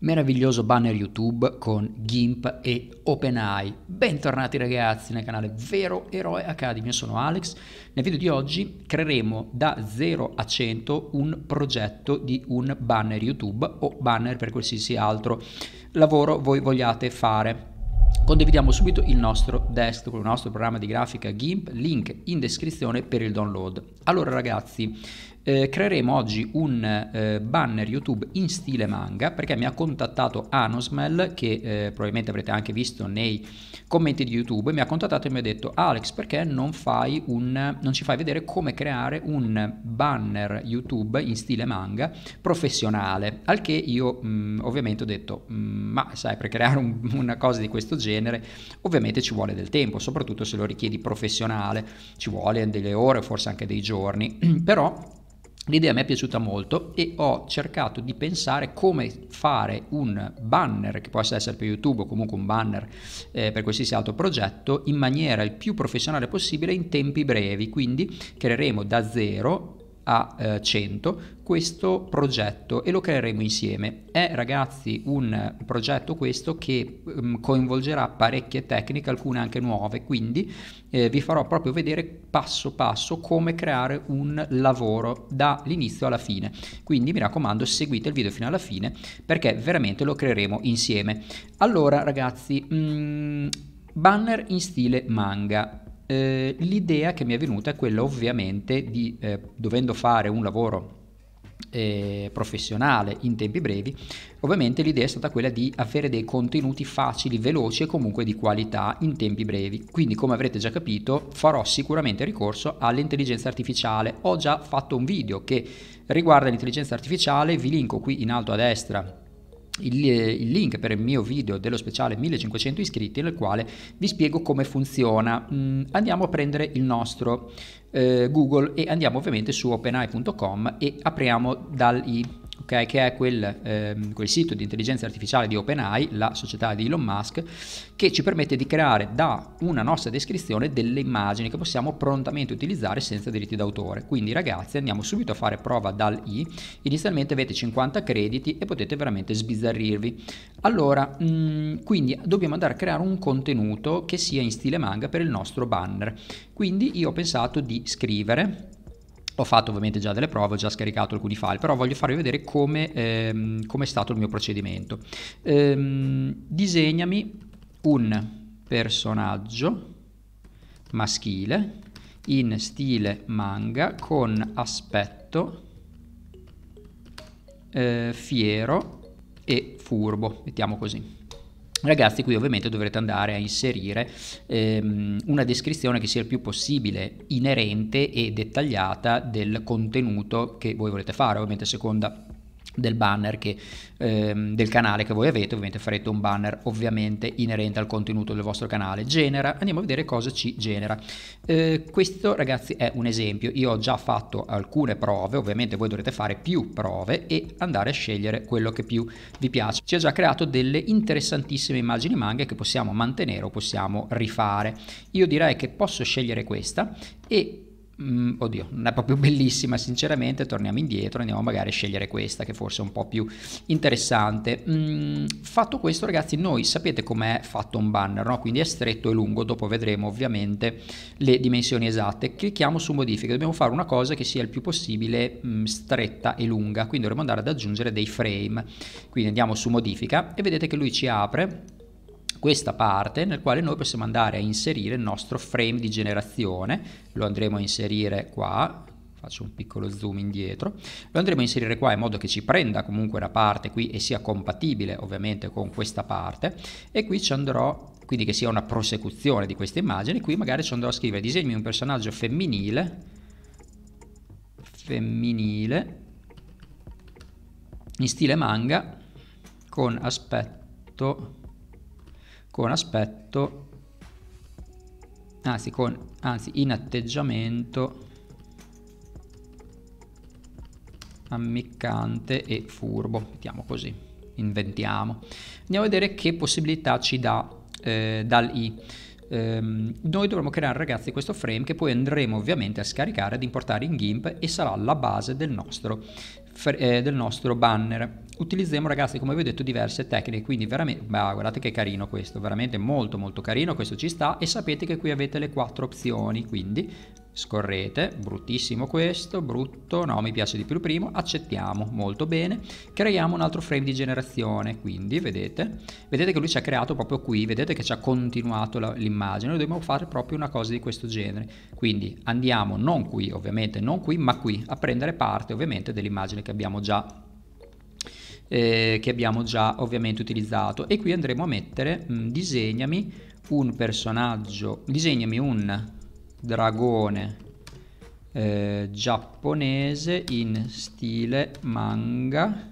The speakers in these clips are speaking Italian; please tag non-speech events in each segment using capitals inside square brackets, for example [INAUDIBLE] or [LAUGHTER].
meraviglioso banner YouTube con GIMP e OpenAI. Bentornati ragazzi nel canale Vero Eroe Academy, io sono Alex. Nel video di oggi creeremo da 0 a 100 un progetto di un banner YouTube o banner per qualsiasi altro lavoro voi vogliate fare. Condividiamo subito il nostro desktop, il nostro programma di grafica GIMP, link in descrizione per il download. Allora ragazzi, eh, creeremo oggi un eh, banner YouTube in stile manga perché mi ha contattato Anosmel che eh, probabilmente avrete anche visto nei commenti di YouTube, mi ha contattato e mi ha detto Alex perché non, un, non ci fai vedere come creare un banner YouTube in stile manga professionale, al che io mh, mm, ovviamente ho detto mm, ma sai per creare un, una cosa di questo genere ovviamente ci vuole del tempo, soprattutto se lo richiedi professionale, ci vuole delle ore, forse anche dei giorni, [CLEARS THROAT] però L'idea mi è piaciuta molto e ho cercato di pensare come fare un banner, che possa essere per YouTube o comunque un banner eh, per qualsiasi altro progetto, in maniera il più professionale possibile in tempi brevi. Quindi creeremo da zero a eh, 100 questo progetto e lo creeremo insieme. È ragazzi un progetto questo che mh, ehm, coinvolgerà parecchie tecniche, alcune anche nuove, quindi eh, vi farò proprio vedere passo passo come creare un lavoro dall'inizio alla fine. Quindi mi raccomando seguite il video fino alla fine perché veramente lo creeremo insieme. Allora ragazzi, mh, mm, banner in stile manga eh, l'idea che mi è venuta è quella ovviamente di, eh, dovendo fare un lavoro eh, professionale in tempi brevi, ovviamente l'idea è stata quella di avere dei contenuti facili, veloci e comunque di qualità in tempi brevi. Quindi, come avrete già capito, farò sicuramente ricorso all'intelligenza artificiale. Ho già fatto un video che riguarda l'intelligenza artificiale, vi linko qui in alto a destra il, eh, il, link per il mio video dello speciale 1500 iscritti nel quale vi spiego come funziona. Mm, andiamo a prendere il nostro eh, Google e andiamo ovviamente su openai.com e apriamo dal okay, che è quel, ehm, quel, sito di intelligenza artificiale di OpenAI, la società di Elon Musk, che ci permette di creare da una nostra descrizione delle immagini che possiamo prontamente utilizzare senza diritti d'autore. Quindi ragazzi andiamo subito a fare prova dal I, inizialmente avete 50 crediti e potete veramente sbizzarrirvi. Allora, mh, mm, quindi dobbiamo andare a creare un contenuto che sia in stile manga per il nostro banner. Quindi io ho pensato di scrivere ho fatto ovviamente già delle prove, ho già scaricato alcuni file, però voglio farvi vedere come, ehm, come è stato il mio procedimento. Ehm, disegnami un personaggio maschile in stile manga con aspetto eh, fiero e furbo, mettiamo così. Ragazzi, qui ovviamente dovrete andare a inserire ehm, una descrizione che sia il più possibile inerente e dettagliata del contenuto che voi volete fare, ovviamente seconda del banner che, ehm, del canale che voi avete, ovviamente farete un banner ovviamente inerente al contenuto del vostro canale. Genera, andiamo a vedere cosa ci genera. Eh, questo ragazzi è un esempio, io ho già fatto alcune prove, ovviamente voi dovrete fare più prove e andare a scegliere quello che più vi piace. Ci ha già creato delle interessantissime immagini manga che possiamo mantenere o possiamo rifare. Io direi che posso scegliere questa e Mm, oddio, non è proprio [LAUGHS] bellissima sinceramente, torniamo indietro, andiamo magari a scegliere questa che forse è un po' più interessante. Mm, fatto questo ragazzi, noi sapete com'è fatto un banner, no? quindi è stretto e lungo, dopo vedremo ovviamente le dimensioni esatte. Clicchiamo su modifica, dobbiamo fare una cosa che sia il più possibile mm, stretta e lunga, quindi dovremmo andare ad aggiungere dei frame. Quindi andiamo su modifica e vedete che lui ci apre questa parte nel quale noi possiamo andare a inserire il nostro frame di generazione, lo andremo a inserire qua, faccio un piccolo zoom indietro, lo andremo a inserire qua in modo che ci prenda comunque una parte qui e sia compatibile ovviamente con questa parte e qui ci andrò quindi che sia una prosecuzione di questa immagine, qui magari ci andrò a scrivere disegni un personaggio femminile, femminile, in stile manga, con aspetto con aspetto anzi con anzi in atteggiamento ammiccante e furbo mettiamo così inventiamo andiamo a vedere che possibilità ci dà eh, dal i ehm, noi dovremo creare ragazzi questo frame che poi andremo ovviamente a scaricare ad importare in GIMP e sarà la base del nostro, eh, del nostro banner utilizziamo ragazzi come vi ho detto diverse tecniche quindi veramente bah, guardate che carino questo veramente molto molto carino questo ci sta e sapete che qui avete le quattro opzioni quindi scorrete, bruttissimo questo, brutto, no mi piace di più il primo, accettiamo, molto bene, creiamo un altro frame di generazione, quindi vedete, vedete che lui ci ha creato proprio qui, vedete che ci ha continuato l'immagine, noi dobbiamo fare proprio una cosa di questo genere, quindi andiamo non qui ovviamente, non qui, ma qui, a prendere parte ovviamente dell'immagine che abbiamo già eh, che abbiamo già ovviamente utilizzato e qui andremo a mettere mh, mm, disegnami un personaggio, disegnami un dragone eh, giapponese in stile manga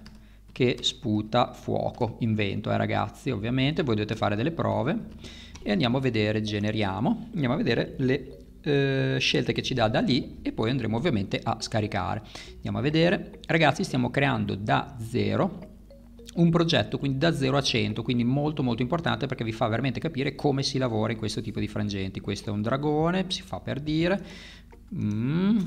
che sputa fuoco, invento eh ragazzi ovviamente, voi dovete fare delle prove e andiamo a vedere, generiamo, andiamo a vedere le eh, scelte che ci dà da lì e poi andremo ovviamente a scaricare. Andiamo a vedere. Ragazzi stiamo creando da zero un progetto quindi da 0 a 100 quindi molto molto importante perché vi fa veramente capire come si lavora in questo tipo di frangenti questo è un dragone si fa per dire mm.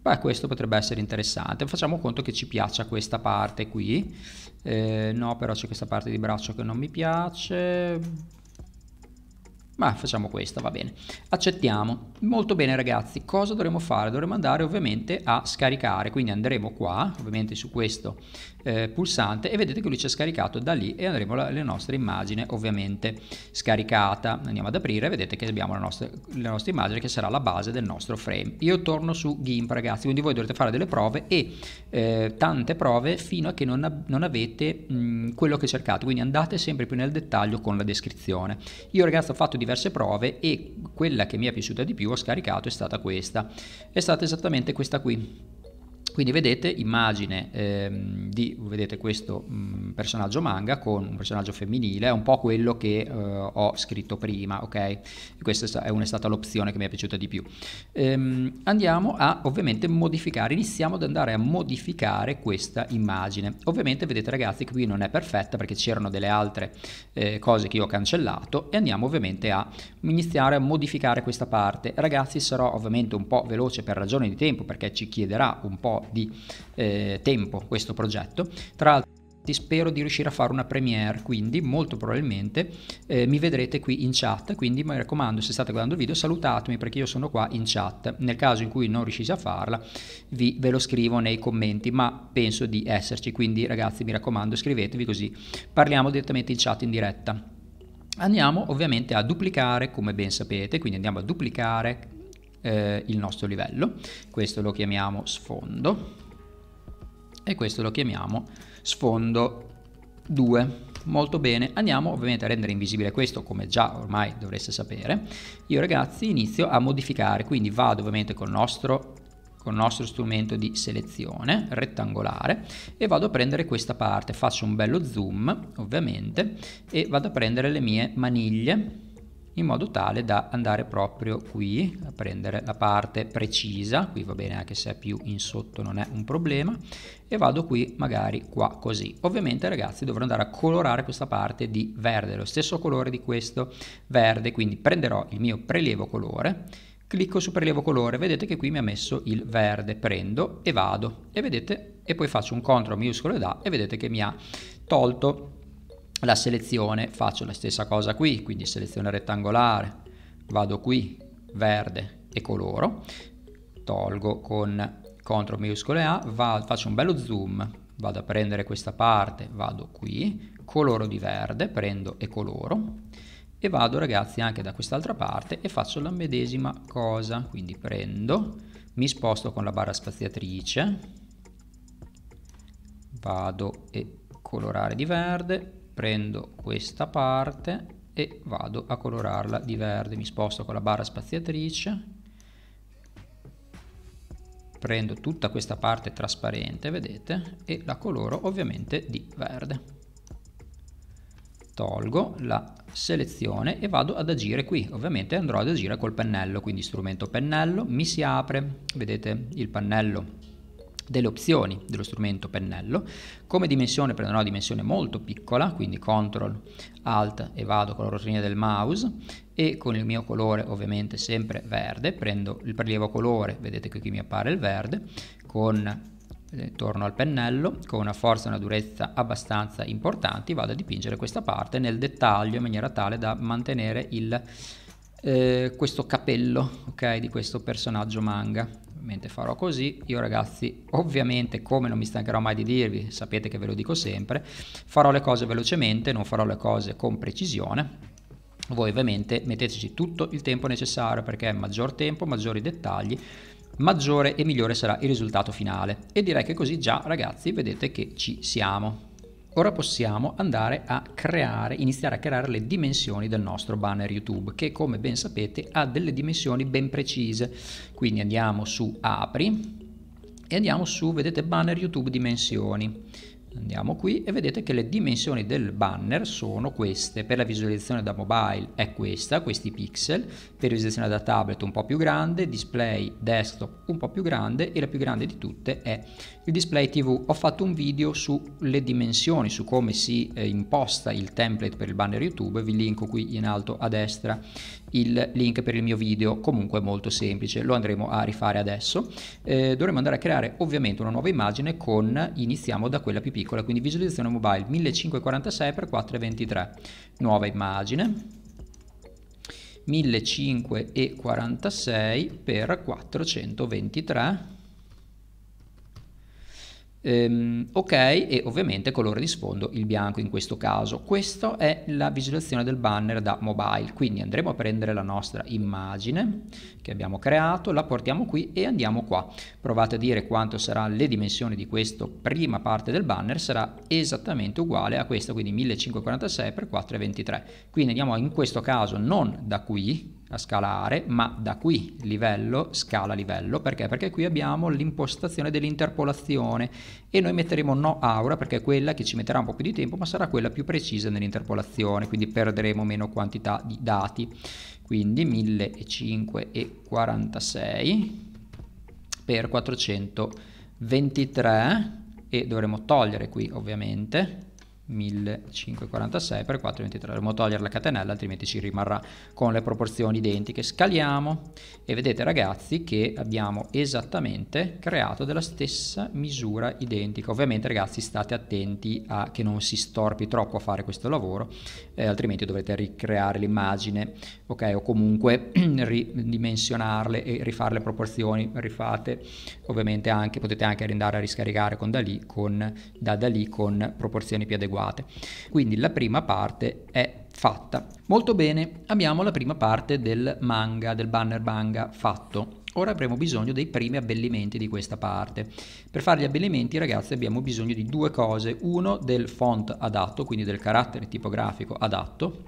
Beh, questo potrebbe essere interessante. Facciamo conto che ci piaccia questa parte qui. Eh, no, però c'è questa parte di braccio che non mi piace. Ma facciamo questa, va bene. Accettiamo. Molto bene ragazzi, cosa dovremo fare? Dovremo andare ovviamente a scaricare, quindi andremo qua, ovviamente su questo eh, pulsante e vedete che lui ci ha scaricato da lì e andremo la, la, nostra immagine ovviamente scaricata. Andiamo ad aprire, vedete che abbiamo la nostra, la nostra immagine che sarà la base del nostro frame. Io torno su GIMP ragazzi, quindi voi dovrete fare delle prove e eh, tante prove fino a che non, non avete mh, quello che cercate, quindi andate sempre più nel dettaglio con la descrizione. Io ragazzi ho fatto diverse prove e quella che mi è piaciuta di più ho scaricato è stata questa, è stata esattamente questa qui quindi vedete immagine ehm, di vedete questo mh, mm, personaggio manga con un personaggio femminile, è un po' quello che eh, ho scritto prima, ok? Questa è, una, è stata l'opzione che mi è piaciuta di più. Ehm, andiamo a ovviamente modificare, iniziamo ad andare a modificare questa immagine. Ovviamente vedete ragazzi qui non è perfetta perché c'erano delle altre eh, cose che io ho cancellato e andiamo ovviamente a iniziare a modificare questa parte. Ragazzi sarò ovviamente un po' veloce per ragione di tempo perché ci chiederà un po' po' di eh, tempo questo progetto. Tra l'altro spero di riuscire a fare una premiere quindi molto probabilmente eh, mi vedrete qui in chat quindi mi raccomando se state guardando il video salutatemi perché io sono qua in chat nel caso in cui non riuscite a farla vi, ve lo scrivo nei commenti ma penso di esserci quindi ragazzi mi raccomando scrivetevi così parliamo direttamente in chat in diretta andiamo ovviamente a duplicare come ben sapete quindi andiamo a duplicare eh, il nostro livello. Questo lo chiamiamo sfondo e questo lo chiamiamo sfondo 2. Molto bene, andiamo ovviamente a rendere invisibile questo come già ormai dovreste sapere. Io ragazzi inizio a modificare, quindi vado ovviamente col nostro con il nostro strumento di selezione rettangolare e vado a prendere questa parte, faccio un bello zoom ovviamente e vado a prendere le mie maniglie in modo tale da andare proprio qui a prendere la parte precisa, qui va bene anche se è più in sotto non è un problema, e vado qui magari qua così. Ovviamente ragazzi dovrò andare a colorare questa parte di verde, lo stesso colore di questo verde, quindi prenderò il mio prelievo colore, clicco su prelievo colore, vedete che qui mi ha messo il verde, prendo e vado, e vedete, e poi faccio un CTRL maiuscolo ed A e vedete che mi ha tolto la selezione faccio la stessa cosa qui quindi selezione rettangolare vado qui verde e coloro tolgo con CTRL maiuscole A va, faccio un bello zoom vado a prendere questa parte vado qui coloro di verde prendo e coloro e vado ragazzi anche da quest'altra parte e faccio la medesima cosa quindi prendo mi sposto con la barra spaziatrice vado e colorare di verde prendo questa parte e vado a colorarla di verde, mi sposto con la barra spaziatrice, prendo tutta questa parte trasparente, vedete, e la coloro ovviamente di verde. Tolgo la selezione e vado ad agire qui, ovviamente andrò ad agire col pennello, quindi strumento pennello, mi si apre, vedete il pannello delle opzioni dello strumento pennello. Come dimensione prenderò una dimensione molto piccola, quindi CTRL, ALT e vado con la rotina del mouse e con il mio colore ovviamente sempre verde, prendo il prelievo colore, vedete che qui mi appare il verde, con eh, torno al pennello con una forza e una durezza abbastanza importanti vado a dipingere questa parte nel dettaglio in maniera tale da mantenere il, eh, questo capello okay, di questo personaggio manga probabilmente farò così. Io ragazzi, ovviamente, come non mi stancherò mai di dirvi, sapete che ve lo dico sempre, farò le cose velocemente, non farò le cose con precisione. Voi ovviamente metteteci tutto il tempo necessario perché maggior tempo, maggiori dettagli, maggiore e migliore sarà il risultato finale. E direi che così già ragazzi vedete che ci siamo. Ora possiamo andare a creare, iniziare a creare le dimensioni del nostro banner YouTube che come ben sapete ha delle dimensioni ben precise. Quindi andiamo su apri e andiamo su, vedete, banner YouTube dimensioni. Andiamo qui e vedete che le dimensioni del banner sono queste, per la visualizzazione da mobile è questa, questi pixel, per visualizzazione da tablet un po' più grande, display desktop un po' più grande e la più grande di tutte è il display tv. Ho fatto un video sulle dimensioni, su come si eh, imposta il template per il banner YouTube, vi linko qui in alto a destra il link per il mio video, comunque molto semplice, lo andremo a rifare adesso. Eh, dovremo andare a creare ovviamente una nuova immagine con, iniziamo da quella più piccola, quindi visualizzazione mobile 1546x423, nuova immagine, 1546 x 423 Ehm, ok e ovviamente colore di sfondo il bianco in questo caso. Questa è la visualizzazione del banner da mobile, quindi andremo a prendere la nostra immagine che abbiamo creato, la portiamo qui e andiamo qua. Provate a dire quanto saranno le dimensioni di questa prima parte del banner, sarà esattamente uguale a questa, quindi 1546 x 423. Quindi andiamo in questo caso non da qui, a scalare, ma da qui livello scala livello, perché? Perché qui abbiamo l'impostazione dell'interpolazione e noi metteremo no aura perché è quella che ci metterà un po' più di tempo, ma sarà quella più precisa nell'interpolazione, quindi perderemo meno quantità di dati. Quindi 1546 per 423 e dovremo togliere qui ovviamente 1546 per 423. dobbiamo togliere la catenella, altrimenti ci rimarrà con le proporzioni identiche. Scaliamo e vedete ragazzi che abbiamo esattamente creato della stessa misura identica. Ovviamente ragazzi state attenti a che non si storpi troppo a fare questo lavoro, eh, altrimenti dovrete ricreare l'immagine, ok? O comunque [CLEARS THROAT] ridimensionarle e rifare le proporzioni, rifate ovviamente anche, potete anche andare a riscaricare con da lì, con, da, da lì con proporzioni più adeguate adeguate. Quindi la prima parte è fatta. Molto bene, abbiamo la prima parte del manga, del banner manga fatto. Ora avremo bisogno dei primi abbellimenti di questa parte. Per fare gli abbellimenti ragazzi abbiamo bisogno di due cose, uno del font adatto, quindi del carattere tipografico adatto,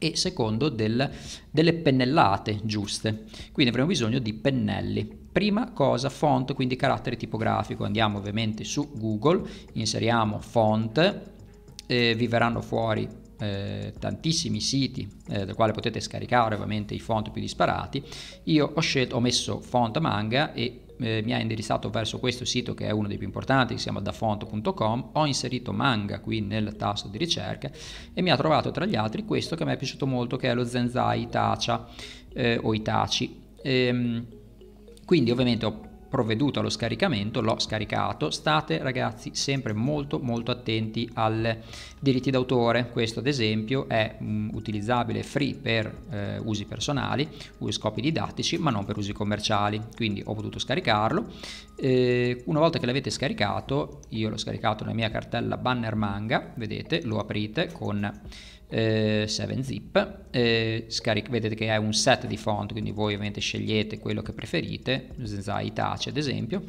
e secondo del, delle pennellate giuste. Quindi avremo bisogno di pennelli. Prima cosa font, quindi carattere tipografico. Andiamo ovviamente su Google, inseriamo font eh, vi verranno fuori eh, tantissimi siti eh, dal quale potete scaricare ovviamente i font più disparati. Io ho, scelto, ho messo font manga e eh, mi ha indirizzato verso questo sito che è uno dei più importanti, che si chiama dafont.com, ho inserito manga qui nel tasto di ricerca e mi ha trovato tra gli altri questo che mi è piaciuto molto che è lo Zenzai Itacha eh, o Itachi. Ehm, quindi ovviamente ho provveduto allo scaricamento, l'ho scaricato. State ragazzi sempre molto molto attenti ai diritti d'autore. Questo ad esempio è um, utilizzabile free per eh, usi personali, scopi didattici, ma non per usi commerciali. Quindi ho potuto scaricarlo. Eh, una volta che l'avete scaricato, io l'ho scaricato nella mia cartella banner manga, vedete, lo aprite con eh, 7-zip, eh, scaric- vedete che è un set di font, quindi voi ovviamente scegliete quello che preferite, Zenzai Itachi ad esempio,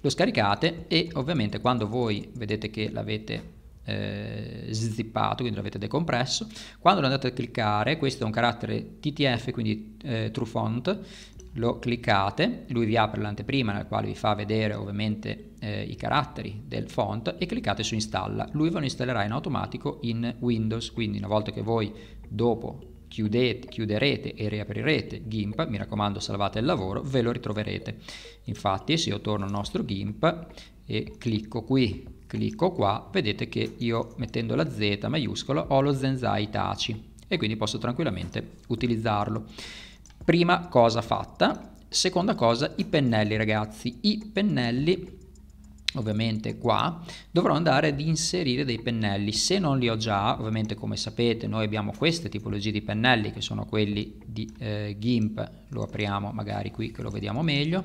lo scaricate e ovviamente quando voi vedete che l'avete eh, zippato, quindi l'avete decompresso, quando lo andate a cliccare, questo è un carattere TTF, quindi eh, Font, lo cliccate, lui vi apre l'anteprima nella quale vi fa vedere ovviamente eh, i caratteri del font e cliccate su installa, lui ve lo installerà in automatico in Windows, quindi una volta che voi dopo chiudete, chiuderete e riaprirete GIMP, mi raccomando salvate il lavoro, ve lo ritroverete. Infatti se io torno al nostro GIMP e clicco qui, clicco qua, vedete che io mettendo la Z maiuscola ho lo Zenzai Taci e quindi posso tranquillamente utilizzarlo. Prima cosa fatta. Seconda cosa, i pennelli ragazzi. I pennelli ovviamente qua dovrò andare ad inserire dei pennelli se non li ho già ovviamente come sapete noi abbiamo queste tipologie di pennelli che sono quelli di eh, GIMP lo apriamo magari qui che lo vediamo meglio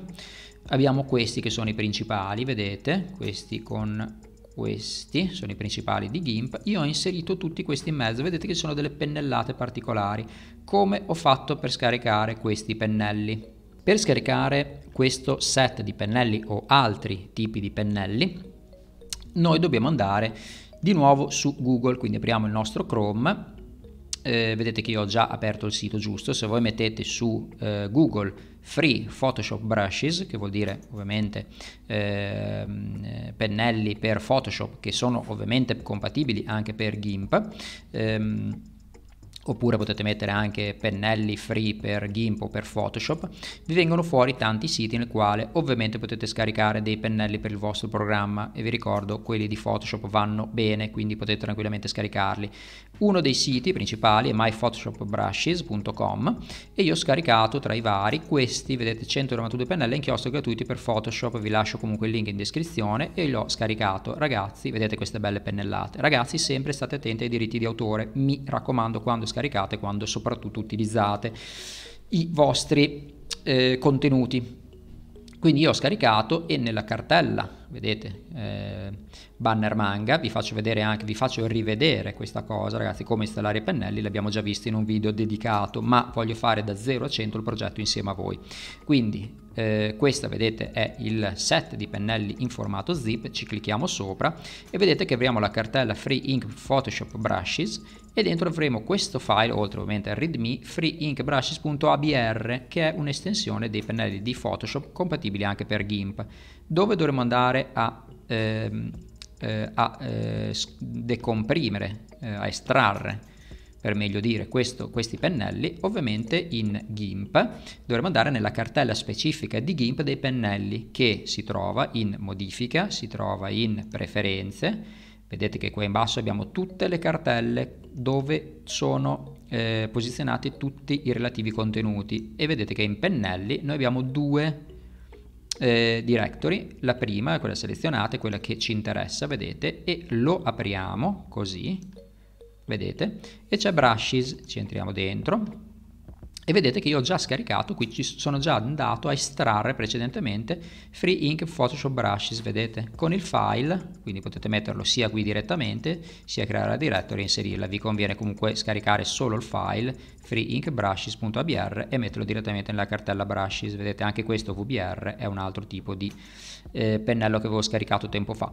abbiamo questi che sono i principali vedete questi con questi sono i principali di GIMP io ho inserito tutti questi in mezzo vedete che sono delle pennellate particolari come ho fatto per scaricare questi pennelli. Per scaricare questo set di pennelli o altri tipi di pennelli, noi dobbiamo andare di nuovo su Google, quindi apriamo il nostro Chrome, eh, vedete che io ho già aperto il sito giusto, se voi mettete su eh, Google Free Photoshop Brushes, che vuol dire ovviamente ehm, eh, pennelli per Photoshop che sono ovviamente compatibili anche per GIMP, ehm, oppure potete mettere anche pennelli free per GIMP o per Photoshop, vi vengono fuori tanti siti nel quale ovviamente potete scaricare dei pennelli per il vostro programma e vi ricordo quelli di Photoshop vanno bene, quindi potete tranquillamente scaricarli. Uno dei siti principali è myphotoshopbrushes.com e io ho scaricato tra i vari questi, vedete 192 pennelli inchiostro gratuiti per Photoshop, vi lascio comunque il link in descrizione e l'ho scaricato. Ragazzi, vedete queste belle pennellate. Ragazzi, sempre state attenti ai diritti di autore, mi raccomando quando scaricate scaricate quando soprattutto utilizzate i vostri eh, contenuti. Quindi io ho scaricato e nella cartella, vedete, eh, banner manga, vi faccio vedere anche, vi faccio rivedere questa cosa, ragazzi, come installare i pennelli, l'abbiamo già visto in un video dedicato, ma voglio fare da 0 a 100 il progetto insieme a voi. Quindi eh, questa vedete è il set di pennelli in formato zip, ci clicchiamo sopra e vedete che abbiamo la cartella Free Ink Photoshop Brushes e dentro avremo questo file, oltre ovviamente al readme, freeinkbrushes.abr che è un'estensione dei pennelli di Photoshop compatibili anche per GIMP, dove dovremo andare a, ehm, eh, a eh, decomprimere, eh, a estrarre per meglio dire questo, questi pennelli, ovviamente in GIMP dovremo andare nella cartella specifica di GIMP dei pennelli che si trova in modifica, si trova in preferenze, Vedete che qua in basso abbiamo tutte le cartelle dove sono eh, posizionati tutti i relativi contenuti e vedete che in pennelli noi abbiamo due eh, directory, la prima è quella selezionata, quella che ci interessa, vedete, e lo apriamo così, vedete, e c'è brushes, ci entriamo dentro, e vedete che io ho già scaricato, qui ci sono già andato a estrarre precedentemente Free Ink Photoshop Brushes, vedete? Con il file, quindi potete metterlo sia qui direttamente, sia creare la directory e inserirla. Vi conviene comunque scaricare solo il file freeinkbrushes.abr e metterlo direttamente nella cartella brushes, vedete? Anche questo VBR è un altro tipo di eh, pennello che avevo scaricato tempo fa.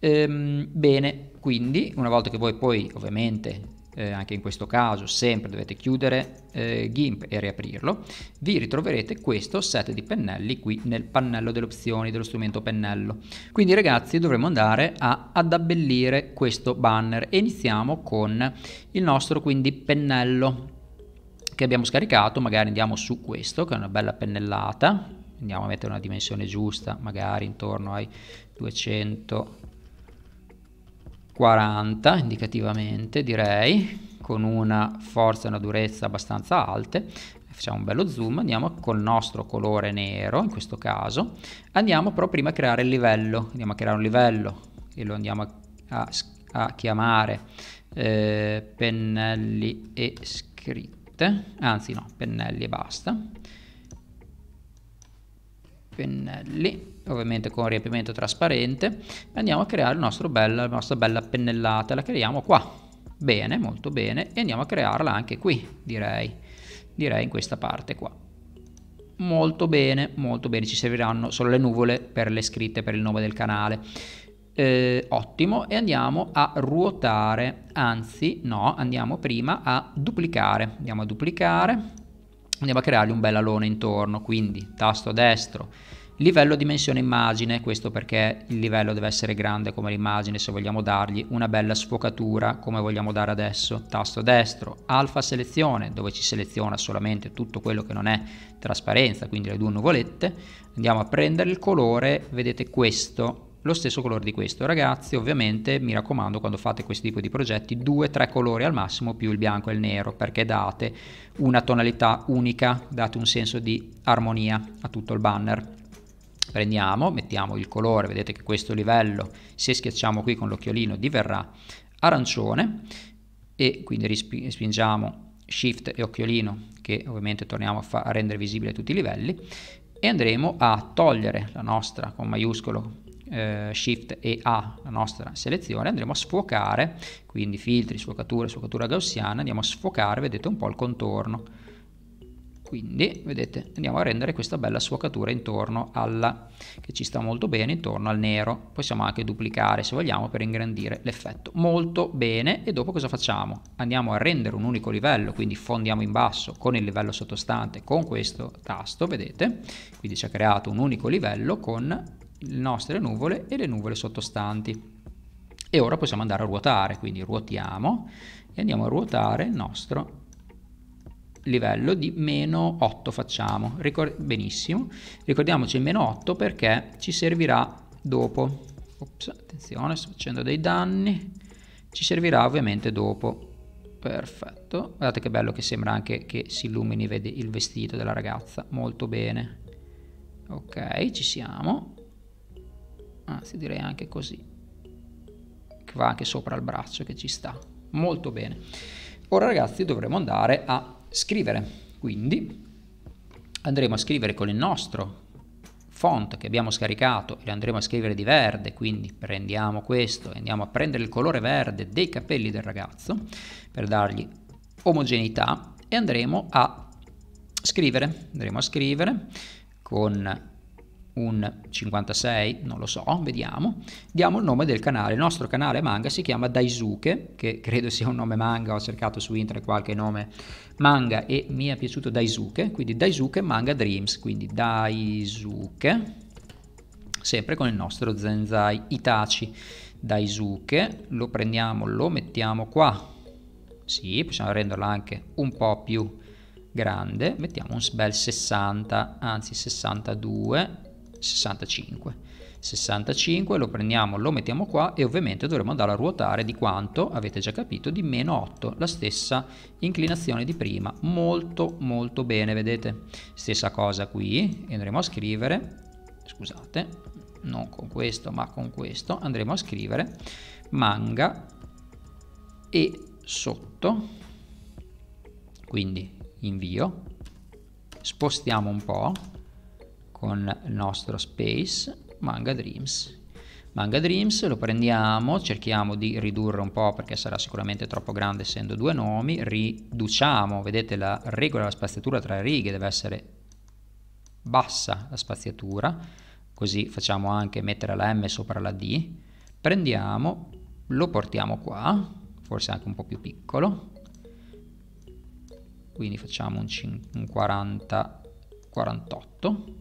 Ehm, bene, quindi una volta che voi poi ovviamente eh, anche in questo caso sempre dovete chiudere eh, GIMP e riaprirlo, vi ritroverete questo set di pennelli qui nel pannello delle opzioni dello strumento pennello. Quindi ragazzi dovremo andare a, ad abbellire questo banner e iniziamo con il nostro quindi pennello che abbiamo scaricato, magari andiamo su questo che è una bella pennellata, andiamo a mettere una dimensione giusta, magari intorno ai 200 40 indicativamente direi, con una forza e una durezza abbastanza alte, facciamo un bello zoom, andiamo col nostro colore nero in questo caso, andiamo però prima a creare il livello, andiamo a creare un livello e lo andiamo a, a chiamare eh, pennelli e scritte, anzi no, pennelli e basta, pennelli ovviamente con riempimento trasparente andiamo a creare bella, la nostra bella pennellata la creiamo qua bene molto bene e andiamo a crearla anche qui direi direi in questa parte qua molto bene molto bene ci serviranno solo le nuvole per le scritte per il nome del canale eh, ottimo e andiamo a ruotare anzi no andiamo prima a duplicare andiamo a duplicare andiamo a creargli un bel alone intorno, quindi tasto destro, livello dimensione immagine, questo perché il livello deve essere grande come l'immagine se vogliamo dargli una bella sfocatura come vogliamo dare adesso, tasto destro, alfa selezione dove ci seleziona solamente tutto quello che non è trasparenza, quindi le due nuvolette, andiamo a prendere il colore, vedete questo lo stesso colore di questo. Ragazzi, ovviamente mi raccomando quando fate questo tipo di progetti, due, o tre colori al massimo più il bianco e il nero, perché date una tonalità unica, date un senso di armonia a tutto il banner. Prendiamo, mettiamo il colore, vedete che questo livello, se schiacciamo qui con l'occhiolino, diverrà arancione e quindi spingiamo Shift e occhiolino, che ovviamente torniamo a, a rendere visibile tutti i livelli, e andremo a togliere la nostra con maiuscolo eh, Shift e A la nostra selezione, andremo a sfocare, quindi filtri, sfocature, sfocatura gaussiana, andiamo a sfocare, vedete un po' il contorno. Quindi, vedete, andiamo a rendere questa bella sfocatura intorno alla, che ci sta molto bene, intorno al nero. Possiamo anche duplicare se vogliamo per ingrandire l'effetto. Molto bene, e dopo cosa facciamo? Andiamo a rendere un unico livello, quindi fondiamo in basso con il livello sottostante con questo tasto, vedete? Quindi ci ha creato un unico livello con le nostre nuvole e le nuvole sottostanti. E ora possiamo andare a ruotare, quindi ruotiamo e andiamo a ruotare il nostro livello di meno 8 facciamo, Ricord- benissimo, ricordiamoci il meno 8 perché ci servirà dopo, Ops, attenzione sto facendo dei danni, ci servirà ovviamente dopo, perfetto, guardate che bello che sembra anche che si illumini il vestito della ragazza, molto bene, ok ci siamo, anzi direi anche così, che va anche sopra il braccio, che ci sta. Molto bene. Ora ragazzi dovremo andare a scrivere, quindi andremo a scrivere con il nostro font che abbiamo scaricato e andremo a scrivere di verde, quindi prendiamo questo e andiamo a prendere il colore verde dei capelli del ragazzo per dargli omogeneità e andremo a scrivere, andremo a scrivere con un 56, non lo so, vediamo, diamo il nome del canale. Il nostro canale manga si chiama Daisuke, che credo sia un nome manga, ho cercato su internet qualche nome manga e mi è piaciuto Daisuke, quindi Daisuke Manga Dreams, quindi Daisuke, sempre con il nostro Zenzai Itachi. Daisuke, lo prendiamo, lo mettiamo qua, sì, possiamo renderlo anche un po' più grande, mettiamo un bel 60, anzi 62, 65. 65 lo prendiamo, lo mettiamo qua e ovviamente dovremo andare a ruotare di quanto, avete già capito, di meno 8, la stessa inclinazione di prima, molto molto bene, vedete? Stessa cosa qui, e andremo a scrivere, scusate, non con questo ma con questo, andremo a scrivere manga e sotto, quindi invio, spostiamo un po', con il nostro space manga dreams manga dreams lo prendiamo cerchiamo di ridurre un po perché sarà sicuramente troppo grande essendo due nomi riduciamo vedete la regola della spaziatura tra righe deve essere bassa la spaziatura così facciamo anche mettere la m sopra la d prendiamo lo portiamo qua forse anche un po più piccolo quindi facciamo un 40 48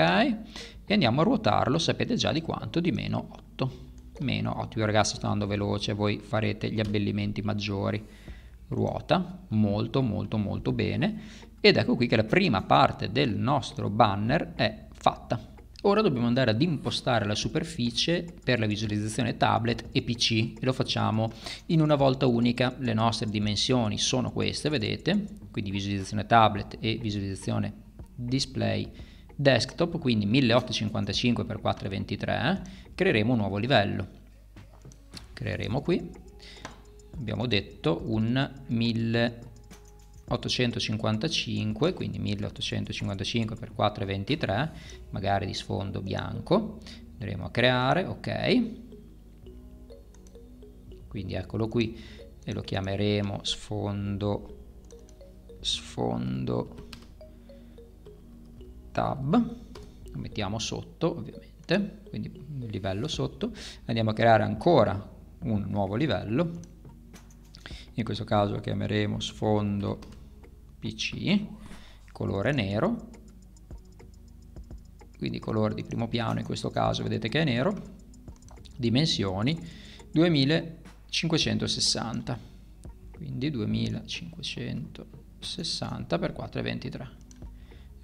e andiamo a ruotarlo, sapete già di quanto? Di meno 8. Meno 8, io ragazzi sto andando veloce, voi farete gli abbellimenti maggiori. Ruota molto molto molto bene ed ecco qui che la prima parte del nostro banner è fatta. Ora dobbiamo andare ad impostare la superficie per la visualizzazione tablet e PC e lo facciamo in una volta unica. Le nostre dimensioni sono queste, vedete, quindi visualizzazione tablet e visualizzazione display desktop, quindi 1855x423, eh, creeremo un nuovo livello. Creeremo qui, abbiamo detto un 1855, quindi 1855x423, magari di sfondo bianco. Andremo a creare, ok. Quindi eccolo qui e lo chiameremo sfondo sfondo tab, lo mettiamo sotto ovviamente, quindi un livello sotto, andiamo a creare ancora un nuovo livello, in questo caso chiameremo sfondo PC, colore nero, quindi colore di primo piano in questo caso vedete che è nero, dimensioni 2560, quindi 2560 x 423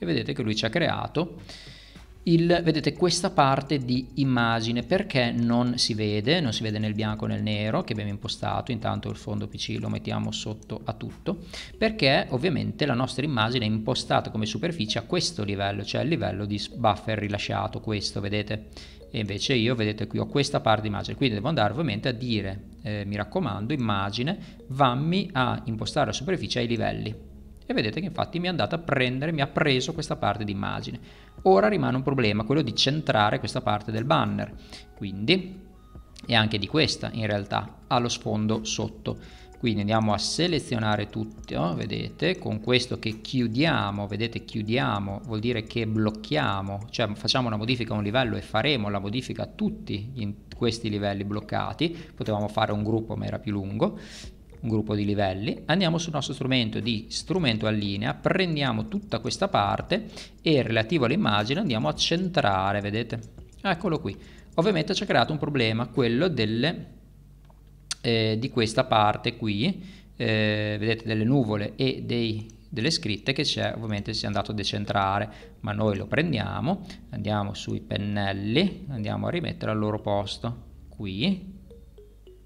e vedete che lui ci ha creato il, vedete questa parte di immagine perché non si vede, non si vede nel bianco e nel nero che abbiamo impostato, intanto il fondo PC lo mettiamo sotto a tutto, perché ovviamente la nostra immagine è impostata come superficie a questo livello, cioè il livello di buffer rilasciato, questo vedete, e invece io vedete qui ho questa parte di immagine, quindi devo andare ovviamente a dire, eh, mi raccomando, immagine, vammi a impostare la superficie ai livelli, e vedete che infatti mi è andata a prendere, mi ha preso questa parte di immagine. Ora rimane un problema, quello di centrare questa parte del banner. Quindi, e anche di questa in realtà, allo sfondo sotto. Quindi andiamo a selezionare tutto, vedete, con questo che chiudiamo, vedete chiudiamo, vuol dire che blocchiamo, cioè facciamo una modifica a un livello e faremo la modifica a tutti questi livelli bloccati, potevamo fare un gruppo ma era più lungo, un gruppo di livelli, andiamo sul nostro strumento di strumento a linea, prendiamo tutta questa parte e relativo all'immagine andiamo a centrare, vedete? Eccolo qui. Ovviamente ci ha creato un problema, quello delle, eh, di questa parte qui, eh, vedete delle nuvole e dei delle scritte che c'è ovviamente si è andato a decentrare ma noi lo prendiamo andiamo sui pennelli andiamo a rimettere al loro posto qui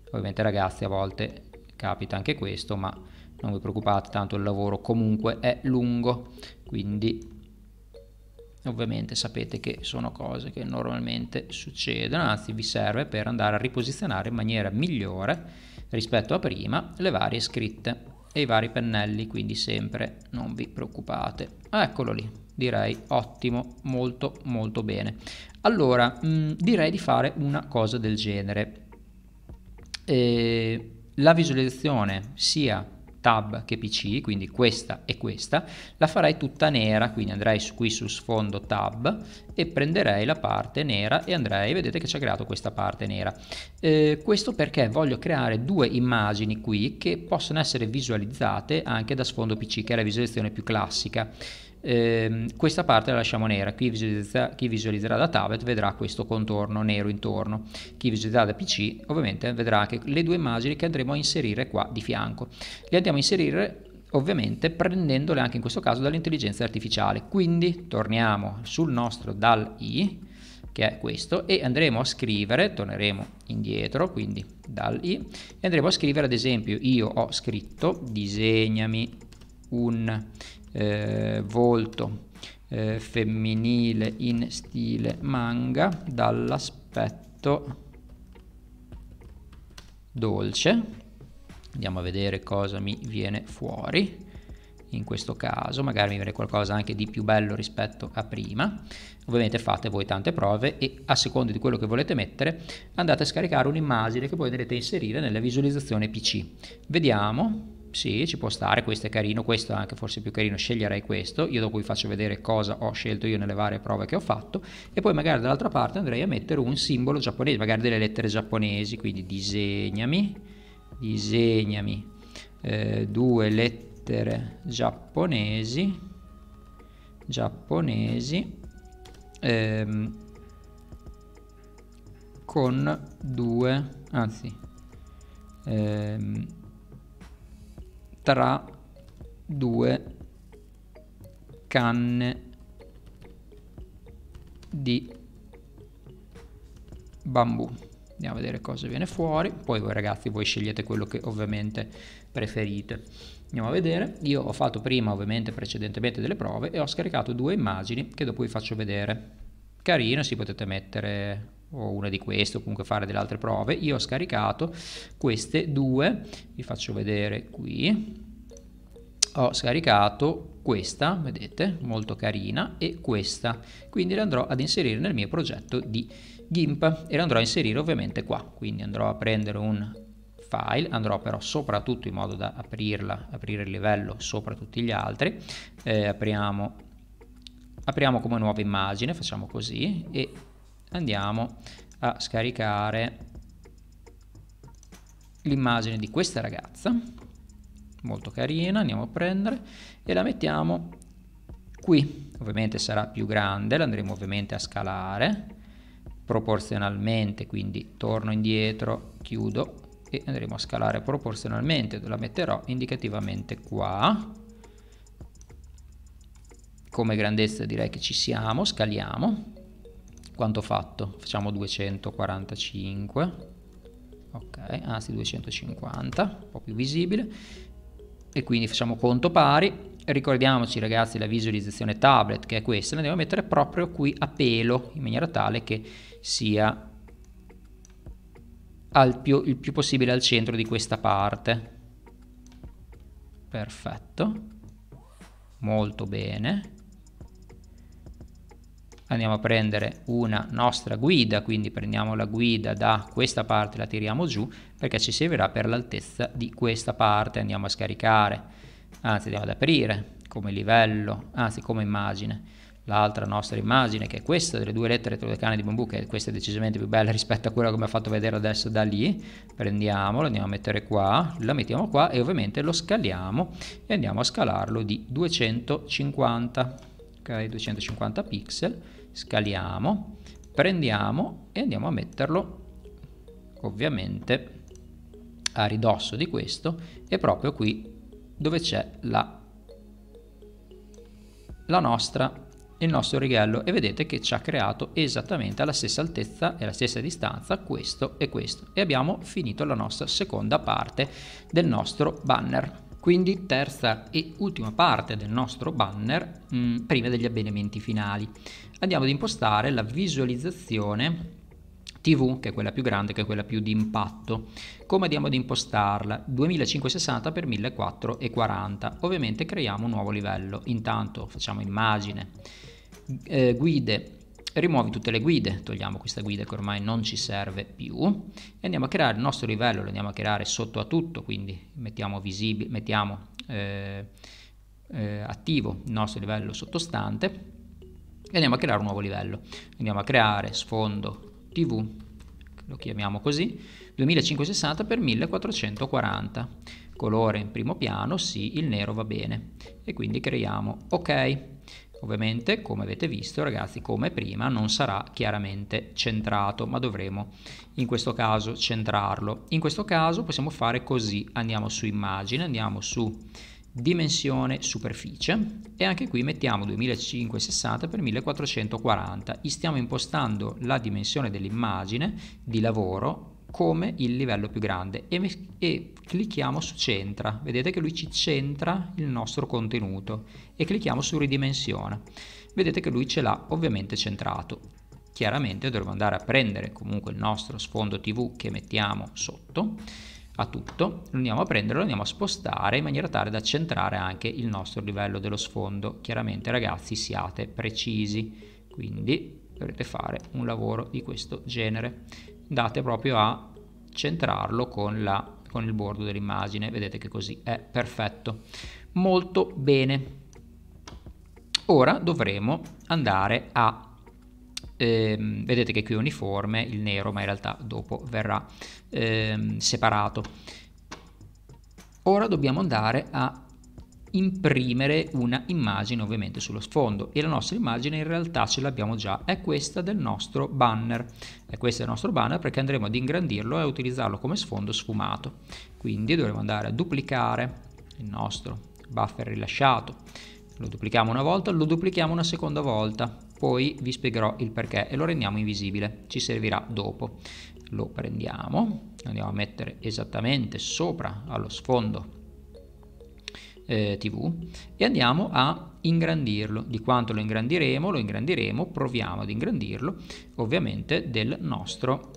ovviamente ragazzi a volte capita anche questo, ma non vi preoccupate, tanto il lavoro comunque è lungo, quindi ovviamente sapete che sono cose che normalmente succedono, anzi vi serve per andare a riposizionare in maniera migliore rispetto a prima le varie scritte e i vari pennelli, quindi sempre non vi preoccupate. Eccolo lì, direi ottimo, molto molto bene. Allora, mh, mm, direi di fare una cosa del genere. E eh, la visualizzazione sia tab che PC, quindi questa e questa, la farei tutta nera, quindi andrei su, qui su sfondo tab e prenderei la parte nera e andrei, vedete che ci ha creato questa parte nera. Eh, questo perché voglio creare due immagini qui che possono essere visualizzate anche da sfondo PC, che è la visualizzazione più classica. Eh, questa parte la lasciamo nera, chi visualizzerà, chi visualizzerà, da tablet vedrà questo contorno nero intorno, chi visualizzerà da PC ovviamente vedrà anche le due immagini che andremo a inserire qua di fianco. Le andiamo a inserire ovviamente prendendole anche in questo caso dall'intelligenza artificiale, quindi torniamo sul nostro DAL-I che è questo e andremo a scrivere, torneremo indietro quindi DAL-I e andremo a scrivere ad esempio io ho scritto disegnami un eh, volto eh, femminile in stile manga dall'aspetto dolce andiamo a vedere cosa mi viene fuori in questo caso magari mi viene qualcosa anche di più bello rispetto a prima ovviamente fate voi tante prove e a seconda di quello che volete mettere andate a scaricare un'immagine che poi andrete a inserire nella visualizzazione pc vediamo sì, ci può stare, questo è carino, questo è anche forse più carino, sceglierei questo, io dopo vi faccio vedere cosa ho scelto io nelle varie prove che ho fatto e poi magari dall'altra parte andrei a mettere un simbolo giapponese, magari delle lettere giapponesi, quindi disegnami, disegnami eh, due lettere giapponesi, giapponesi ehm, con due, anzi, ehm, tra due canne di bambù andiamo a vedere cosa viene fuori poi voi ragazzi voi scegliete quello che ovviamente preferite andiamo a vedere io ho fatto prima ovviamente precedentemente delle prove e ho scaricato due immagini che dopo vi faccio vedere carino si potete mettere o una di queste o comunque fare delle altre prove io ho scaricato queste due vi faccio vedere qui ho scaricato questa vedete molto carina e questa quindi le andrò ad inserire nel mio progetto di GIMP e le andrò a inserire ovviamente qua quindi andrò a prendere un file, andrò però soprattutto in modo da aprirla, aprire il livello sopra tutti gli altri, eh, apriamo, apriamo come nuova immagine, facciamo così e andiamo a scaricare l'immagine di questa ragazza molto carina andiamo a prendere e la mettiamo qui ovviamente sarà più grande l'andremo ovviamente a scalare proporzionalmente quindi torno indietro chiudo e andremo a scalare proporzionalmente la metterò indicativamente qua come grandezza direi che ci siamo scaliamo quanto ho fatto? Facciamo 245, ok, anzi 250, un po' più visibile, e quindi facciamo conto pari, ricordiamoci ragazzi la visualizzazione tablet che è questa, la devo mettere proprio qui a pelo, in maniera tale che sia più, il più possibile al centro di questa parte. Perfetto, molto bene andiamo a prendere una nostra guida, quindi prendiamo la guida da questa parte, la tiriamo giù perché ci servirà per l'altezza di questa parte, andiamo a scaricare, anzi andiamo ad aprire come livello, anzi come immagine, l'altra nostra immagine che è questa delle due lettere tra le canne di bambù che questa è decisamente più bella [LAUGHS] rispetto a quella che mi ha fatto vedere adesso da lì prendiamolo, andiamo a mettere qua la mettiamo qua e ovviamente lo scaliamo e andiamo a scalarlo di 250 250 pixel scaliamo, prendiamo e andiamo a metterlo ovviamente a ridosso di questo e proprio qui dove c'è la, la nostra il nostro righello e vedete che ci ha creato esattamente alla stessa altezza e alla stessa distanza questo e questo e abbiamo finito la nostra seconda parte del nostro banner quindi terza e ultima parte del nostro banner mh, mm, prima degli avvenimenti finali andiamo ad impostare la visualizzazione TV, che è quella più grande, che è quella più di impatto. Come andiamo ad impostarla? 2560 x 1440. Ovviamente creiamo un nuovo livello. Intanto facciamo immagine, eh, guide, rimuovi tutte le guide, togliamo questa guida che ormai non ci serve più e andiamo a creare il nostro livello, lo andiamo a creare sotto a tutto, quindi mettiamo, visibile, mettiamo eh, eh, attivo il nostro livello sottostante e andiamo a creare un nuovo livello. Andiamo a creare sfondo TV, lo chiamiamo così, 2560 x 1440. Colore in primo piano, sì, il nero va bene. E quindi creiamo ok. Ovviamente, come avete visto, ragazzi, come prima non sarà chiaramente centrato, ma dovremo in questo caso centrarlo. In questo caso possiamo fare così, andiamo su immagine, andiamo su dimensione superficie e anche qui mettiamo 2560 x 1440 e stiamo impostando la dimensione dell'immagine di lavoro come il livello più grande e, e, clicchiamo su centra vedete che lui ci centra il nostro contenuto e clicchiamo su ridimensiona vedete che lui ce l'ha ovviamente centrato chiaramente dovremo andare a prendere comunque il nostro sfondo tv che mettiamo sotto a tutto, lo andiamo a prendere, lo andiamo a spostare in maniera tale da centrare anche il nostro livello dello sfondo. Chiaramente ragazzi siate precisi, quindi dovrete fare un lavoro di questo genere. Andate proprio a centrarlo con, la, con il bordo dell'immagine, vedete che così è perfetto. Molto bene. Ora dovremo andare a... Ehm, vedete che qui è uniforme il nero ma in realtà dopo verrà eh, separato. Ora dobbiamo andare a imprimere una immagine ovviamente sullo sfondo e la nostra immagine in realtà ce l'abbiamo già è questa del nostro banner è questo il nostro banner perché andremo ad ingrandirlo e utilizzarlo come sfondo sfumato quindi dovremo andare a duplicare il nostro buffer rilasciato lo duplichiamo una volta lo duplichiamo una seconda volta poi vi spiegherò il perché e lo rendiamo invisibile, ci servirà dopo. Lo prendiamo, andiamo a mettere esattamente sopra allo sfondo eh, TV e andiamo a ingrandirlo. Di quanto lo ingrandiremo? Lo ingrandiremo, proviamo ad ingrandirlo ovviamente del nostro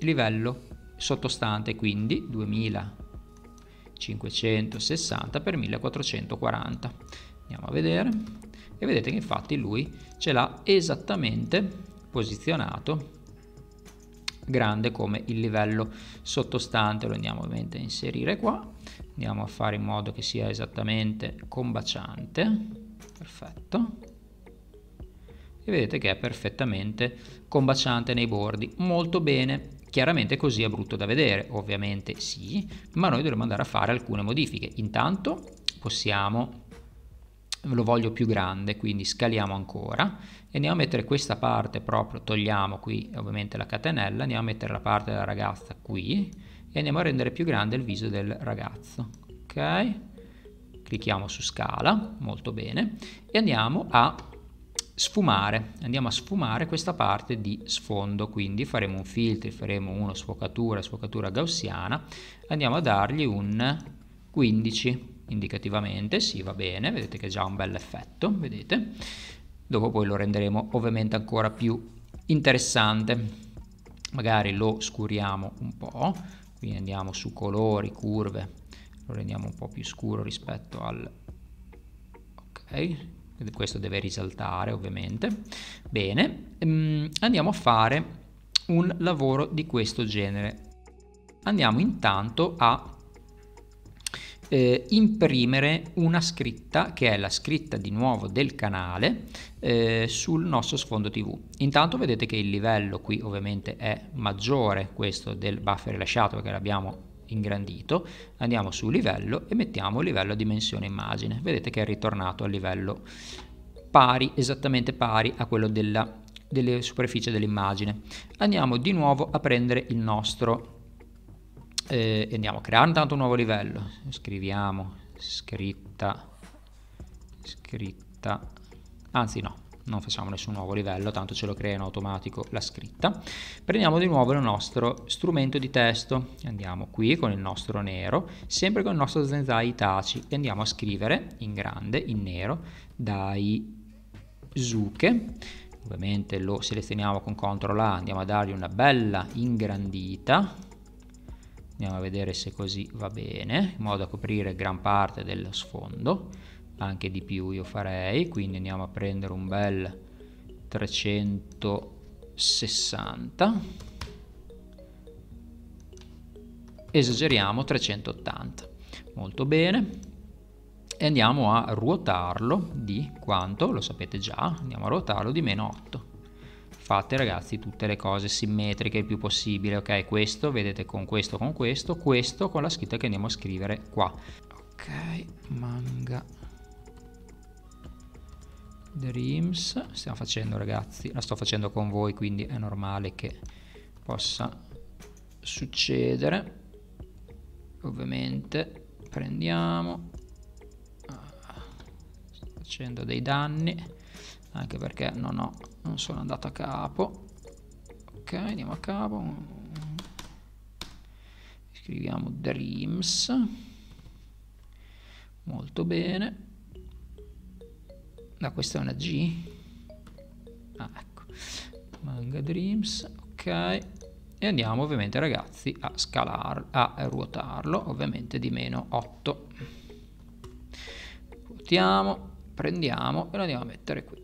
livello sottostante, quindi 2560 x 1440. Andiamo a vedere e vedete che infatti lui ce l'ha esattamente posizionato grande come il livello sottostante lo andiamo ovviamente a inserire qua andiamo a fare in modo che sia esattamente combaciante perfetto e vedete che è perfettamente combaciante nei bordi molto bene chiaramente così è brutto da vedere ovviamente sì ma noi dovremo andare a fare alcune modifiche intanto possiamo lo voglio più grande, quindi scaliamo ancora e andiamo a mettere questa parte proprio, togliamo qui ovviamente la catenella, andiamo a mettere la parte della ragazza qui e andiamo a rendere più grande il viso del ragazzo, ok? Clicchiamo su scala, molto bene, e andiamo a sfumare, andiamo a sfumare questa parte di sfondo, quindi faremo un filtro, faremo uno sfocatura, sfocatura gaussiana, andiamo a dargli un 15, indicativamente, sì va bene, vedete che è già un bel effetto, vedete? Dopo poi lo renderemo ovviamente ancora più interessante, magari lo scuriamo un po', quindi andiamo su colori, curve, lo rendiamo un po' più scuro rispetto al... ok, questo deve risaltare ovviamente. Bene, ehm, andiamo a fare un lavoro di questo genere. Andiamo intanto a eh, imprimere una scritta che è la scritta di nuovo del canale eh, sul nostro sfondo tv intanto vedete che il livello qui ovviamente è maggiore questo del buffer rilasciato perché l'abbiamo ingrandito, andiamo su livello e mettiamo livello dimensione immagine. Vedete che è ritornato a livello pari, esattamente pari a quello della, della superficie dell'immagine. Andiamo di nuovo a prendere il nostro eh, andiamo a creare intanto un nuovo livello scriviamo scritta scritta anzi no non facciamo nessun nuovo livello tanto ce lo crea in automatico la scritta prendiamo di nuovo il nostro strumento di testo andiamo qui con il nostro nero sempre con il nostro zenzai Itachi e andiamo a scrivere in grande in nero dai Zuke ovviamente lo selezioniamo con CTRL A andiamo a dargli una bella ingrandita andiamo a vedere se così va bene in modo da coprire gran parte dello sfondo anche di più io farei quindi andiamo a prendere un bel 360 esageriamo 380 molto bene e andiamo a ruotarlo di quanto lo sapete già andiamo a ruotarlo di meno 8 fate ragazzi tutte le cose simmetriche il più possibile, ok? Questo vedete con questo, con questo, questo con la scritta che andiamo a scrivere qua. Ok, manga Dreams, stiamo facendo ragazzi, la sto facendo con voi quindi è normale che possa succedere. Ovviamente prendiamo, ah, facendo dei danni anche perché non, ho, non sono andato a capo ok andiamo a capo scriviamo dreams molto bene no, questa è una G ah, ecco manga dreams ok e andiamo ovviamente ragazzi a scalare a ruotarlo ovviamente di meno 8 ruotiamo prendiamo e lo andiamo a mettere qui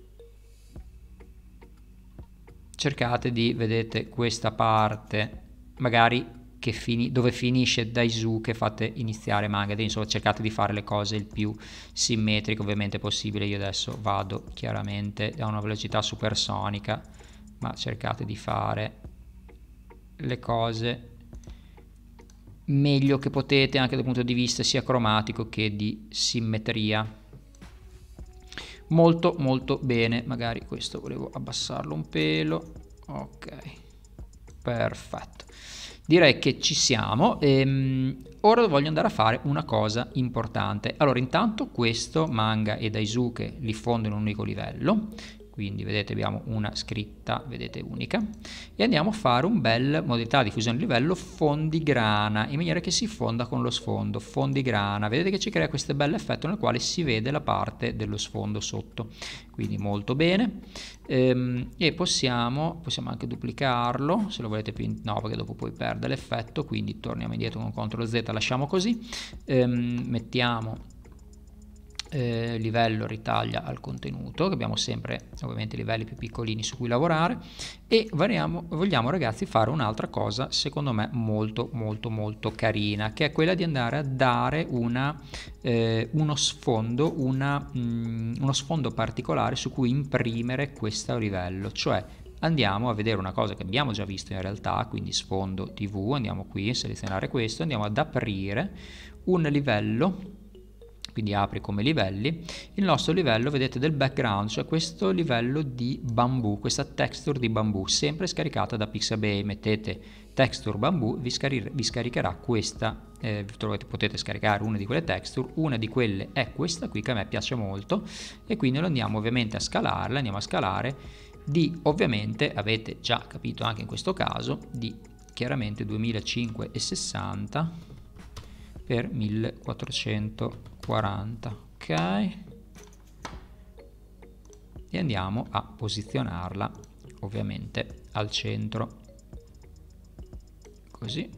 cercate di vedete questa parte magari fini, dove finisce Daisu che fate iniziare Magazine insomma cercate di fare le cose il più simmetrico ovviamente possibile io adesso vado chiaramente a una velocità supersonica ma cercate di fare le cose meglio che potete anche dal punto di vista sia cromatico che di simmetria molto molto bene magari questo volevo abbassarlo un pelo ok perfetto direi che ci siamo ehm, ora voglio andare a fare una cosa importante allora intanto questo manga e daisuke li fondo in un unico livello quindi vedete abbiamo una scritta vedete unica e andiamo a fare un bel modalità di fusione livello fondigrana in maniera che si fonda con lo sfondo fondigrana vedete che ci crea questo bel effetto nel quale si vede la parte dello sfondo sotto quindi molto bene ehm, e possiamo, possiamo anche duplicarlo se lo volete più in, no perché dopo poi perde l'effetto quindi torniamo indietro con CTRL Z lasciamo così ehm, mettiamo eh, livello ritaglia al contenuto, che abbiamo sempre ovviamente livelli più piccolini su cui lavorare e variamo, vogliamo ragazzi fare un'altra cosa secondo me molto molto molto carina che è quella di andare a dare una, eh, uno sfondo, una, mh, mm, uno sfondo particolare su cui imprimere questo livello, cioè andiamo a vedere una cosa che abbiamo già visto in realtà, quindi sfondo tv, andiamo qui a selezionare questo, andiamo ad aprire un livello quindi apri come livelli, il nostro livello vedete del background, cioè questo livello di bambù, questa texture di bambù, sempre scaricata da Pixabay, mettete texture bambù, vi, scari vi scaricherà questa, eh, trovate, potete scaricare una di quelle texture, una di quelle è questa qui che a me piace molto e quindi lo andiamo ovviamente a scalarla, andiamo a scalare di ovviamente, avete già capito anche in questo caso, di chiaramente 2560 per 1400 40 ok e andiamo a posizionarla ovviamente al centro così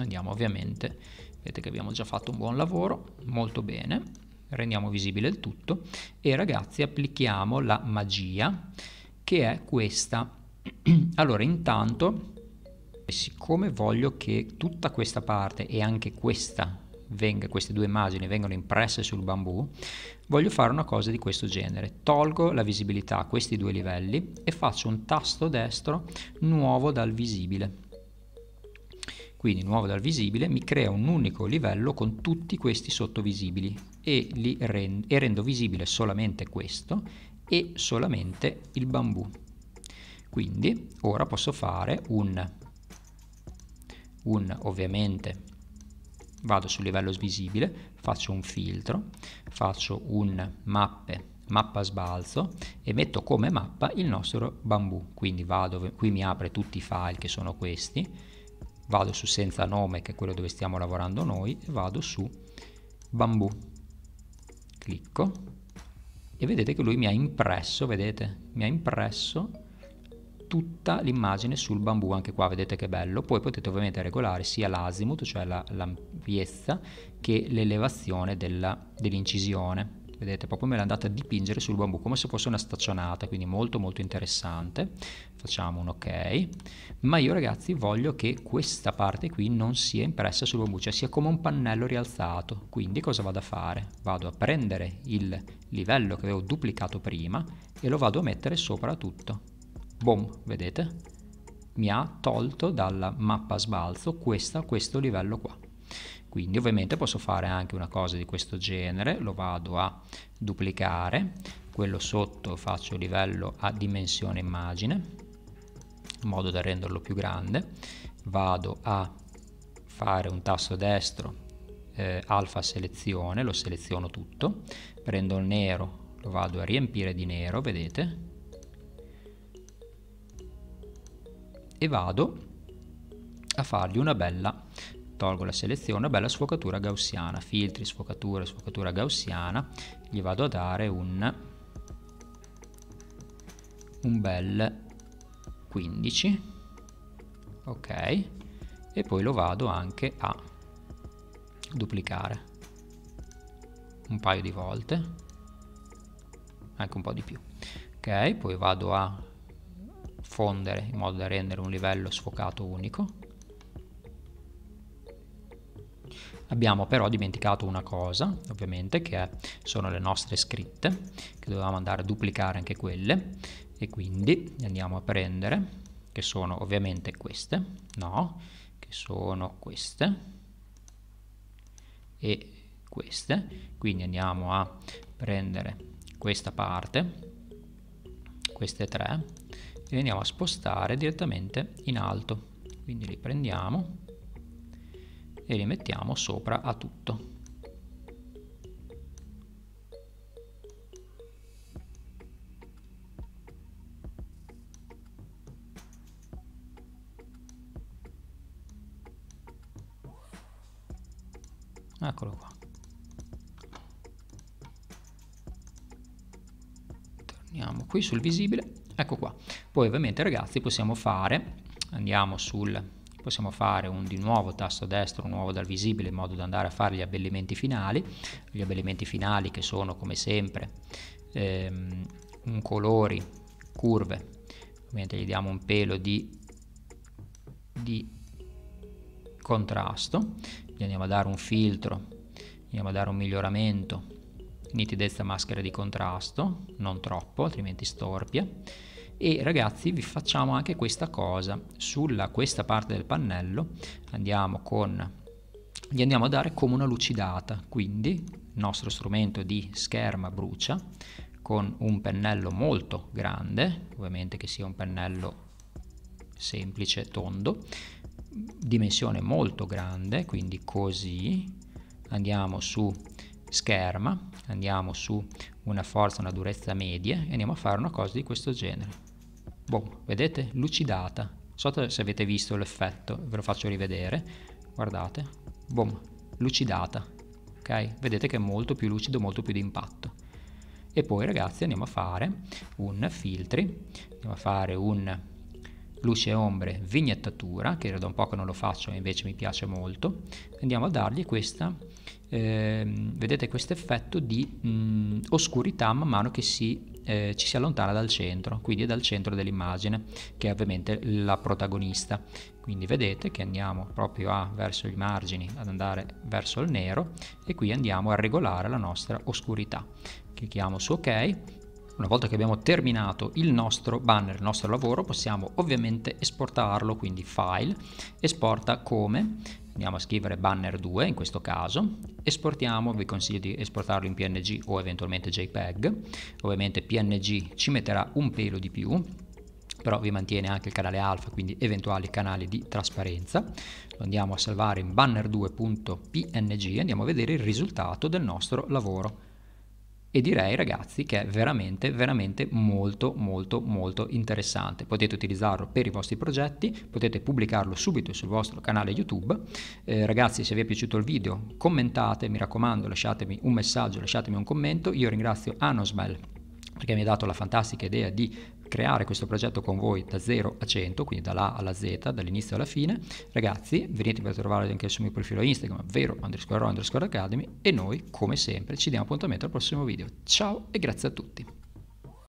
andiamo ovviamente vedete che abbiamo già fatto un buon lavoro molto bene rendiamo visibile il tutto e ragazzi applichiamo la magia che è questa [CLEARS THROAT] allora intanto siccome voglio che tutta questa parte e anche questa venga, queste due immagini vengono impresse sul bambù, voglio fare una cosa di questo genere. Tolgo la visibilità a questi due livelli e faccio un tasto destro nuovo dal visibile. Quindi nuovo dal visibile mi crea un unico livello con tutti questi sottovisibili e, rend e rendo visibile solamente questo e solamente il bambù. Quindi ora posso fare un, un ovviamente vado sul livello svisibile, faccio un filtro, faccio un mappe, mappa sbalzo e metto come mappa il nostro bambù, quindi vado, qui mi apre tutti i file che sono questi, vado su senza nome che è quello dove stiamo lavorando noi e vado su bambù, clicco e vedete che lui mi ha impresso, vedete, mi ha impresso tutta l'immagine sul bambù, anche qua vedete che bello, poi potete ovviamente regolare sia l'azimut, cioè la, l'ampiezza, che l'elevazione della, dell'incisione. Vedete, proprio me l'ha andata a dipingere sul bambù come se fosse una staccionata, quindi molto molto interessante. Facciamo un ok. Ma io ragazzi voglio che questa parte qui non sia impressa sul bambù, cioè sia come un pannello rialzato. Quindi cosa vado a fare? Vado a prendere il livello che avevo duplicato prima e lo vado a mettere sopra tutto boom, vedete? Mi ha tolto dalla mappa sbalzo questa, questo livello qua. Quindi ovviamente posso fare anche una cosa di questo genere, lo vado a duplicare, quello sotto faccio livello a dimensione immagine, in modo da renderlo più grande, vado a fare un tasto destro eh, alfa selezione, lo seleziono tutto, prendo il nero, lo vado a riempire di nero, vedete? e vado a fargli una bella tolgo la selezione, una bella sfocatura gaussiana, filtri, sfocatura, sfocatura gaussiana, gli vado a dare un, un bel 15, ok, e poi lo vado anche a duplicare un paio di volte, anche ecco, un po' di più, ok, poi vado a fondere in modo da rendere un livello sfocato unico. Abbiamo però dimenticato una cosa, ovviamente, che sono le nostre scritte, che dovevamo andare a duplicare anche quelle, e quindi andiamo a prendere, che sono ovviamente queste, no, che sono queste, e queste, quindi andiamo a prendere questa parte, queste tre, li andiamo a spostare direttamente in alto quindi li prendiamo e li mettiamo sopra a tutto eccolo qua torniamo qui sul visibile ecco qua poi ovviamente ragazzi possiamo fare andiamo sul possiamo fare un di nuovo tasto destro nuovo dal visibile in modo da andare a fare gli abbellimenti finali gli abbellimenti finali che sono come sempre ehm, un colori curve ovviamente gli diamo un pelo di, di contrasto gli andiamo a dare un filtro gli andiamo a dare un miglioramento nitidezza maschera di contrasto non troppo altrimenti storpia e ragazzi vi facciamo anche questa cosa sulla questa parte del pannello andiamo con gli andiamo a dare come una lucidata quindi il nostro strumento di scherma brucia con un pennello molto grande ovviamente che sia un pennello semplice tondo dimensione molto grande quindi così andiamo su scherma andiamo su una forza una durezza media e andiamo a fare una cosa di questo genere boh, vedete? Lucidata. Non so se avete visto l'effetto, ve lo faccio rivedere. Guardate, boom, lucidata. Ok? Vedete che è molto più lucido, molto più di impatto. E poi ragazzi andiamo a fare un filtri, andiamo a fare un luce e ombre vignettatura, che era da un po' che non lo faccio ma invece mi piace molto. Andiamo a dargli questa, eh, vedete questo effetto di mh, mm, oscurità man mano che si eh, ci si allontana dal centro, quindi è dal centro dell'immagine che è ovviamente la protagonista. Quindi vedete che andiamo proprio a, verso i margini, ad andare verso il nero e qui andiamo a regolare la nostra oscurità. Clicchiamo su ok una volta che abbiamo terminato il nostro banner, il nostro lavoro, possiamo ovviamente esportarlo, quindi file, esporta come, andiamo a scrivere banner 2 in questo caso, esportiamo, vi consiglio di esportarlo in PNG o eventualmente JPEG, ovviamente PNG ci metterà un pelo di più, però vi mantiene anche il canale alfa, quindi eventuali canali di trasparenza. Lo andiamo a salvare in banner2.png e andiamo a vedere il risultato del nostro lavoro e direi ragazzi che è veramente veramente molto molto molto interessante. Potete utilizzarlo per i vostri progetti, potete pubblicarlo subito sul vostro canale YouTube. Eh, ragazzi se vi è piaciuto il video commentate, mi raccomando lasciatemi un messaggio, lasciatemi un commento. Io ringrazio Anosmel perché mi ha dato la fantastica idea di creare questo progetto con voi da 0 a 100, quindi dall'A alla Z, dall'inizio alla fine, ragazzi venitemi a trovare anche sul mio profilo Instagram, vero underscore underscore academy e noi come sempre ci diamo appuntamento al prossimo video. Ciao e grazie a tutti!